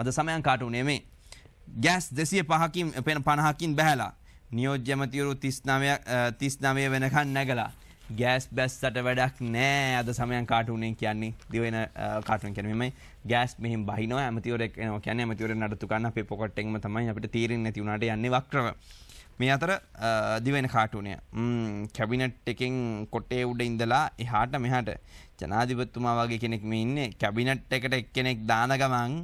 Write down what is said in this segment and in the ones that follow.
අද සමයන් කාට උනේ මේ ගෑස් 205කින් පෙන 50කින් බහැලා නියෝජ්‍ය ඇමතිවරු 39 39 වෙනකන් නැගලා ගෑස් බැස්සට වැඩක් නෑ අද සමයන් කාටුනෙන් කියන්නේ දිවෙන කාටුන් කියන්නේ මෙමය ගෑස් මෙහිම බහිනවා ඇමතිවරෙක් එනවා කියන්නේ ඇමතිවරේ නඩත්තු ගන්න අපේ පොකට් එකෙන්ම තමයි අපිට තීරණ නැති වුණාට යන්නේ වක්‍රව මේ අතර දිවෙන කාටුනය කැබිනට් එකෙන් කොටේ උඩ ඉඳලා එහාට මෙහාට ජනාධිපතිතුමා වගේ කෙනෙක් මේ ඉන්නේ කැබිනට් එකට එක්කෙනෙක් දාන ගමන්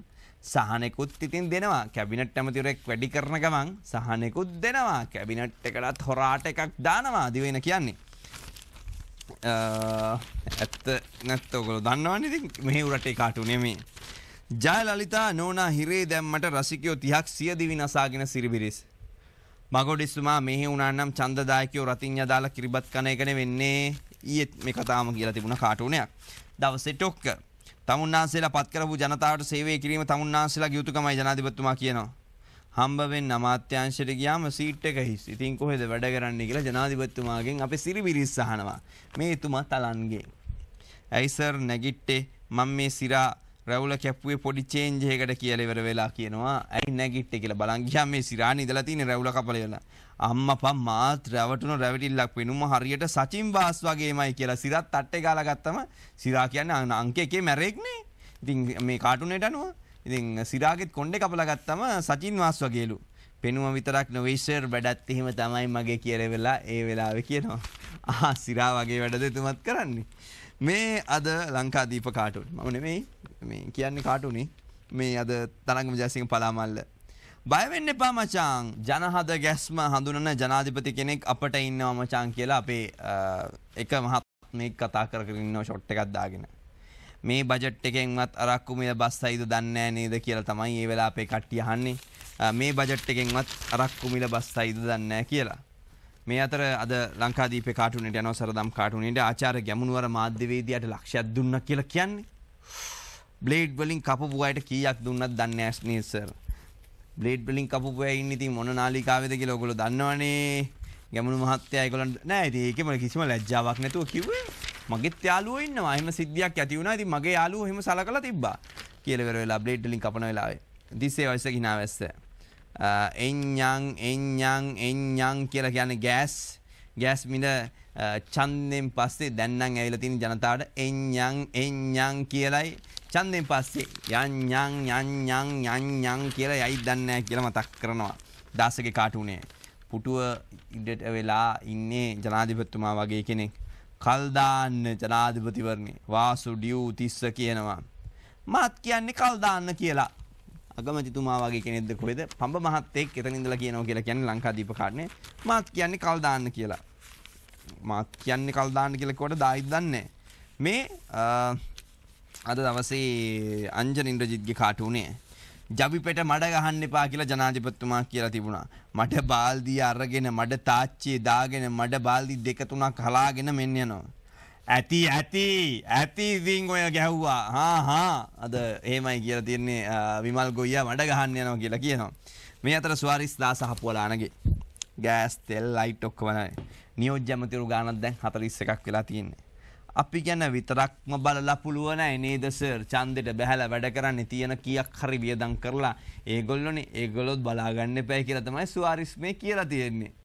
සහනෙකුත් ඉතින් දෙනවා කැබිනට් ඇමතිවරෙක් වැඩි කරන ගමන් සහනෙකුත් දෙනවා කැබිනට් එකටත් හොරාට එකක් දානවා දිවෙන කියන්නේ ඇත්ත නැත්ත ඔගොල්ලෝ දන්නවනේ ඉතින් මෙහි උරටේ කාටුනේ මේ ජයලලිතා නෝනා හිරේ දැම්මට රසිකයෝ 30ක් සිය දිවි නසාගෙන සිරිබිරිස් මගොඩිස්තුමා මෙහි උනානම් චන්දදායකයෝ රතින් යදාලා කිරිබත් කන එකනේ වෙන්නේ ඊයේ මේ කතාවම කියලා තිබුණ කාටුනයක්. දවසේ ටොක්ක. තමුන්නාන්සේලා පත් කරපු ජනතාවට සේවය කිරීම තමුන්නාන්සේලා යුතුයකමයි ජනාධිපතිතුමා කියනවා. හම්බ වෙන්න අමාත්‍යංශයට ගියාම සීට් එක හිස්. ඉතින් කොහෙද වැඩ කරන්නේ කියලා ජනාධිපතිතුමාගෙන් අපි සිරිබිරිස් අහනවා. මේ එතුමා තලන්ගේ. ඇයි සර් නැගිට්ටේ මම මේ සිරා රැවුල කැප්පුවේ පොඩි චේන්ජ් එකකට කියලා ඉවර වෙලා කියනවා ඇයි නැගිට්ටේ කියලා බලන් ගියාම මේ සිරාණ ඉඳලා තියෙන රැවුල කපල වෙලා අම්මපා මාත් රැවටුන රැවටිල්ලක් වෙනුම හරියට සචින් වාස් වගේමයි කියලා සිරත් අට්ටේ ගාලා ගත්තම සිරා කියන්නේ අංක එකේ මැරෙක්නේ ඉතින් මේ කාටුනේට අනුව ඉතින් සිරාගෙත් කොණ්ඩේ කපලා ගත්තම සචින් වාස් වගේලු පෙනුම විතරක් නොවිශ්වර් වැඩත් එහෙම තමයි මගේ කියල වෙලා ඒ වෙලාව කියනවා ආ සිරා වගේ වැඩද එතුමත් කරන්නේ මේ අද ලංකාදීප කාටුන් මම නෙමෙයි මේ කියන්නේ කාටුනේ මේ අද තරංගම ජයසිංහ පලාමල්ල බය වෙන්න එපා මචං ජනහද ගැස්ම හඳුනන ජනාධිපති කෙනෙක් අපට ඉන්නවා මචං කියලා අපේ එක මහත්මයෙක් කතා කර කර ඉන්නව ෂොට් එකක් දාගෙන මේ බජට් එකෙන්වත් අරක්කු මිල බස්සයිද දන්නේ නේද කියලා තමයි මේ වෙලාව අපේ කට්ටිය අහන්නේ මේ බජට් එකෙන්වත් අරක්කු මිල බස්සයිද දන්නේ කියලා මේ අතර අද ලංකාදීපේ කාටුනට යනව සරදම් කාටුනට ආචාර ගැමුණුවර මාධ්‍යවේදයට ලක්ෂයක් දුන්න කියලා කියන්නේ. බ්ලේඩ් වලින් කපපු අයට කීයක් දුන්නත් දන්නේ නැහැ සර්. බ්ලේඩ් වලින් කපපු අය ඉන්නේ ඉතින් මොන නාලිකාවේද කියලා ඔයගොල්ලෝ දන්නවනේ. ගැමුණු මහත්තයා ඒගොල්ලන්ට නෑ ඉතින් ඒකේ මම කිසිම ලැජ්ජාවක් නැතුව කිව්වේ. මගෙත් යාළුවෝ ඉන්නවා. එහෙම සිද්ධියක් ඇති වුණා. ඉතින් මගේ යාළුවෝ එහෙම සලකලා තිබ්බා. කියලා වෙර වෙලා බ්ලේඩ් වලින් කපන වෙලාවේ. 36 වයසක hina වැස්ස. එං්ඥං එං්ඥං එං්ඥං කියලා කියන්නේ ගෑස් ගෑස් මිට චන්දෙන් uh, පස්සේ දැන්නම් ඇවිල තින් ජනතාවට එං්ඥං එං්ඥං කියලයි චන්දෙන් පස්සේ යං්ඥං යං්ඥං යං්ඥං කියලා යයි දන්න කියල මතක් කරනවා දාසක කාටුනේ පුටුව ඉඩට වෙලා ඉන්නේ ජනාධිපත්තුමා වගේ කෙනෙක් කල්දාන්න ජනාධිපතිවරණේ වාසු ඩියූ තිස්ස කියනවා. මාත් කියන්නේ කල්දාන්න කියලා අගමැතිතුමා වගේ කෙනෙක්ද කොහෙද පඹ මහත්තයෙක් එතන ඉඳලා කියනවා කියලා කියන්නේ ලංකාදීප කාරණේ මාත් කියන්නේ කල් දාන්න කියලා මාත් කියන්නේ කල් දාන්න කියලා කොට දායිද දන්නේ මේ අද දවසේ අංජන ඉන්ද්‍රජිත්ගේ කාටුනේ ජවිපෙට මඩ ගහන්න එපා කියලා ජනාධිපතිතුමා කියලා තිබුණා. මඩ බාල්දිය අරගෙන මඩ තාච්චියේ දාගෙන මඩ බාල්දි දෙක තුනක් හලාගෙන මෙන්න යනවා. ඇති ඇති ඇති ඉතිං ඔය ගැහ්වා හා හා අද ඒමයි කියල තියන්නේ විමල් ගොයිය මඩ ගහන්න යනවා කියලා කියනවා. මේ අතර ස්වාරිස් දා සහපුවලානගේ ගෑස් තෙල් ලයිට් ඔක්කවනයි නියෝජ්‍යමතිරු ගානත් දැන් හතලිස්ස එකක් වෙලා තියන්නේ. අපි ගැන විතරක්ම බලලා පුළුවන එනේ දසර් චන්දෙට බැහල වැඩ කරන්න තියෙන කියක් හරි වියදං කරලා ඒගොල්ලොනි ඒගොලොත් බලාගන්න පැයි කියලතමයි ස්වාරිස්මය කියලා තියෙන්නේ.